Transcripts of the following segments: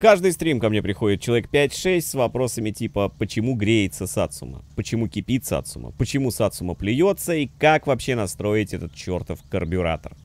Каждый стрим ко мне приходит человек 5-6 с вопросами типа «Почему греется Сацума?», «Почему кипит Сацума?», «Почему Сацума плюется?» и «Как вообще настроить этот чертов карбюратор?».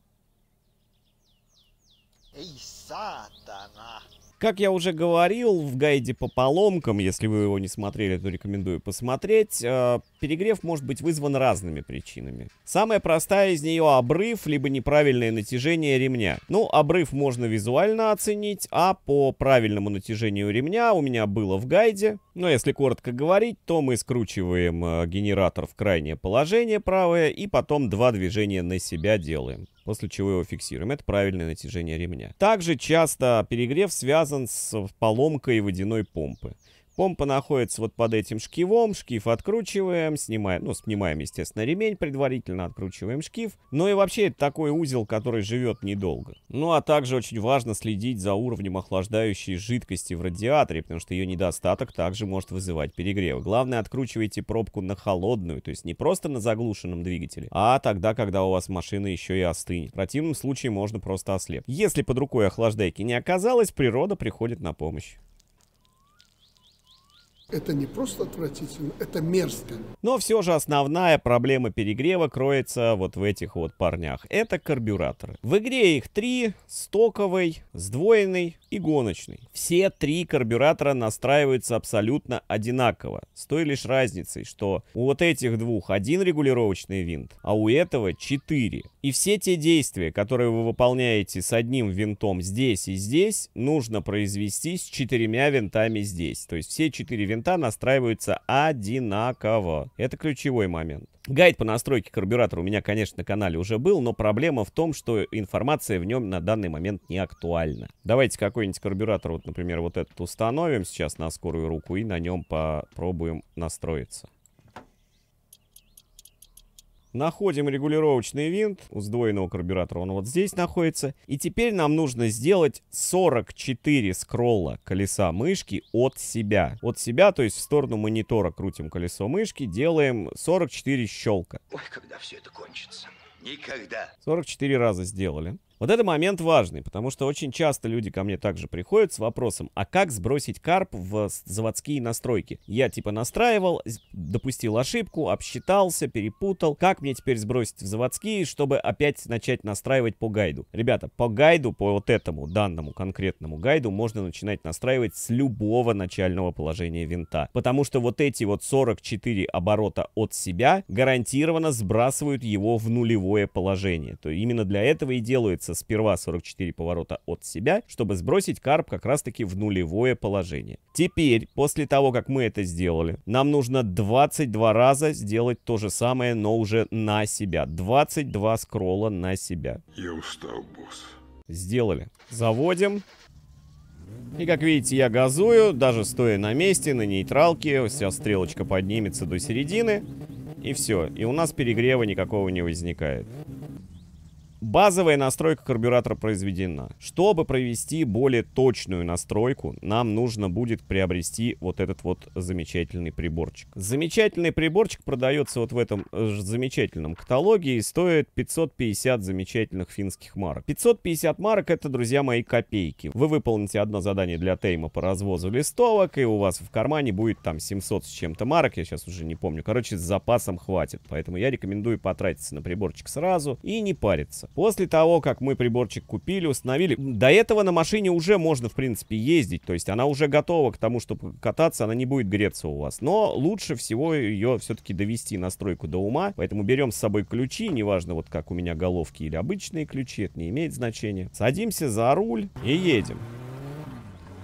Эй, сатана! Как я уже говорил, в гайде по поломкам, если вы его не смотрели, то рекомендую посмотреть, э, перегрев может быть вызван разными причинами. Самая простая из нее обрыв, либо неправильное натяжение ремня. Ну, обрыв можно визуально оценить, а по правильному натяжению ремня у меня было в гайде. Но если коротко говорить, то мы скручиваем э, генератор в крайнее положение правое и потом два движения на себя делаем после чего его фиксируем. Это правильное натяжение ремня. Также часто перегрев связан с поломкой водяной помпы. Помпа находится вот под этим шкивом, шкив откручиваем, снимаем, ну, снимаем, естественно, ремень предварительно, откручиваем шкив. Ну и вообще это такой узел, который живет недолго. Ну а также очень важно следить за уровнем охлаждающей жидкости в радиаторе, потому что ее недостаток также может вызывать перегрев. Главное, откручивайте пробку на холодную, то есть не просто на заглушенном двигателе, а тогда, когда у вас машина еще и остынет. В противном случае можно просто ослеп. Если под рукой охлаждайки не оказалось, природа приходит на помощь. Это не просто отвратительно, это мерзко. Но все же основная проблема перегрева кроется вот в этих вот парнях. Это карбюраторы. В игре их три. Стоковый, сдвоенный и гоночный. Все три карбюратора настраиваются абсолютно одинаково. С той лишь разницей, что у вот этих двух один регулировочный винт, а у этого четыре. И все те действия, которые вы выполняете с одним винтом здесь и здесь, нужно произвести с четырьмя винтами здесь. То есть все четыре винта винта настраиваются одинаково. Это ключевой момент. Гайд по настройке карбюратора у меня, конечно, на канале уже был, но проблема в том, что информация в нем на данный момент не актуальна. Давайте какой-нибудь карбюратор, вот, например, вот этот установим сейчас на скорую руку и на нем попробуем настроиться. Находим регулировочный винт у сдвоенного карбюратора, он вот здесь находится. И теперь нам нужно сделать 44 скролла колеса мышки от себя. От себя, то есть в сторону монитора крутим колесо мышки, делаем 44 щелка. Ой, когда все это кончится? Никогда. 44 раза сделали. Вот это момент важный, потому что очень часто люди ко мне также приходят с вопросом, а как сбросить карп в заводские настройки? Я типа настраивал, допустил ошибку, обсчитался, перепутал. Как мне теперь сбросить в заводские, чтобы опять начать настраивать по гайду? Ребята, по гайду, по вот этому данному конкретному гайду можно начинать настраивать с любого начального положения винта. Потому что вот эти вот 44 оборота от себя гарантированно сбрасывают его в нулевое положение. То именно для этого и делается двигаться сперва 44 поворота от себя, чтобы сбросить карп как раз-таки в нулевое положение. Теперь, после того, как мы это сделали, нам нужно 22 раза сделать то же самое, но уже на себя. 22 скролла на себя. Я устал, босс. Сделали. Заводим. И как видите, я газую, даже стоя на месте, на нейтралке, вся стрелочка поднимется до середины, и все. И у нас перегрева никакого не возникает. Базовая настройка карбюратора произведена. Чтобы провести более точную настройку, нам нужно будет приобрести вот этот вот замечательный приборчик. Замечательный приборчик продается вот в этом э, замечательном каталоге и стоит 550 замечательных финских марок. 550 марок это, друзья мои, копейки. Вы выполните одно задание для Тейма по развозу листовок, и у вас в кармане будет там 700 с чем-то марок, я сейчас уже не помню. Короче, с запасом хватит, поэтому я рекомендую потратиться на приборчик сразу и не париться. После того, как мы приборчик купили, установили, до этого на машине уже можно, в принципе, ездить. То есть она уже готова к тому, чтобы кататься, она не будет греться у вас. Но лучше всего ее все-таки довести настройку до ума. Поэтому берем с собой ключи, неважно, вот как у меня головки или обычные ключи, это не имеет значения. Садимся за руль и едем.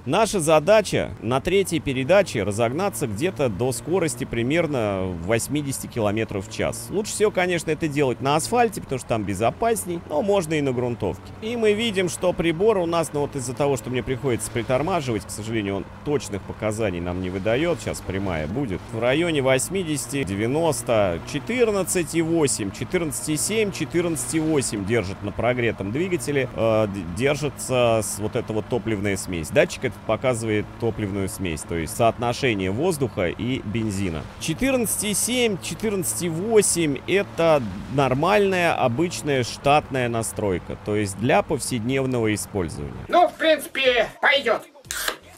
Наша задача на третьей передаче разогнаться где-то до скорости примерно 80 км в час. Лучше всего, конечно, это делать на асфальте, потому что там безопасней, но можно и на грунтовке. И мы видим, что прибор у нас, ну вот из-за того, что мне приходится притормаживать, к сожалению, он точных показаний нам не выдает, сейчас прямая будет, в районе 80, 90, 14,8, 14,7, 14,8 держит на прогретом двигателе, э, держится с вот эта вот топливная смесь. Датчик этот показывает топливную смесь, то есть соотношение воздуха и бензина. 14,7, 14,8 это нормальная, обычная штатная настройка, то есть для повседневного использования. Ну, в принципе, пойдет.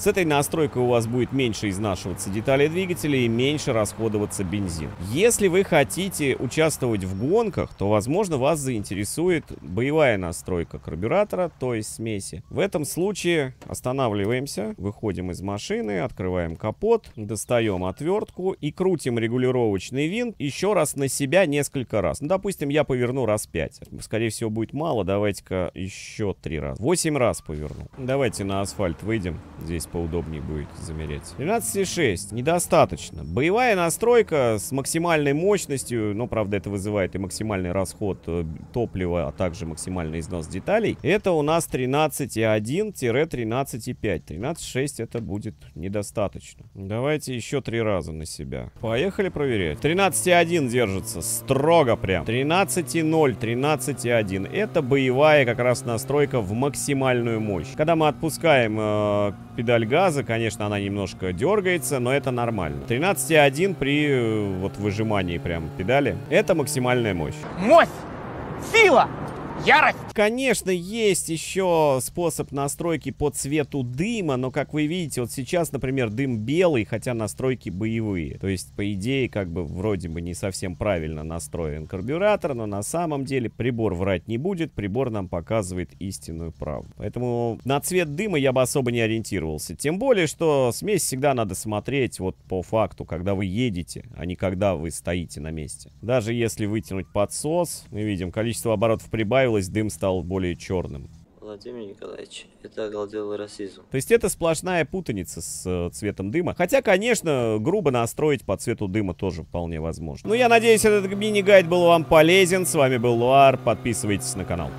С этой настройкой у вас будет меньше изнашиваться детали двигателя и меньше расходоваться бензин. Если вы хотите участвовать в гонках, то, возможно, вас заинтересует боевая настройка карбюратора, то есть смеси. В этом случае останавливаемся, выходим из машины, открываем капот, достаем отвертку и крутим регулировочный винт еще раз на себя несколько раз. Ну, допустим, я поверну раз 5. Скорее всего, будет мало. Давайте-ка еще три раза. 8 раз поверну. Давайте на асфальт выйдем. Здесь поудобнее будет замереть. 12,6. Недостаточно. Боевая настройка с максимальной мощностью, но, правда, это вызывает и максимальный расход э, топлива, а также максимальный износ деталей. Это у нас 13,1-13,5. 13,6 это будет недостаточно. Давайте еще три раза на себя. Поехали проверять. 13,1 держится. Строго прям. 13,0, 13,1. Это боевая как раз настройка в максимальную мощь. Когда мы отпускаем э, педаль газа, конечно, она немножко дергается, но это нормально. 13.1 при э, вот выжимании прям педали, это максимальная мощь. Мощь! Сила! Ярость! Конечно, есть еще способ настройки по цвету дыма, но, как вы видите, вот сейчас, например, дым белый, хотя настройки боевые. То есть, по идее, как бы вроде бы не совсем правильно настроен карбюратор, но на самом деле прибор врать не будет, прибор нам показывает истинную правду. Поэтому на цвет дыма я бы особо не ориентировался. Тем более, что смесь всегда надо смотреть вот по факту, когда вы едете, а не когда вы стоите на месте. Даже если вытянуть подсос, мы видим, количество оборотов прибавилось, добавилось, дым стал более черным. Владимир Николаевич, это оголделый расизм. То есть это сплошная путаница с э, цветом дыма. Хотя, конечно, грубо настроить по цвету дыма тоже вполне возможно. Ну, я надеюсь, этот мини-гайд был вам полезен. С вами был Луар. Подписывайтесь на канал.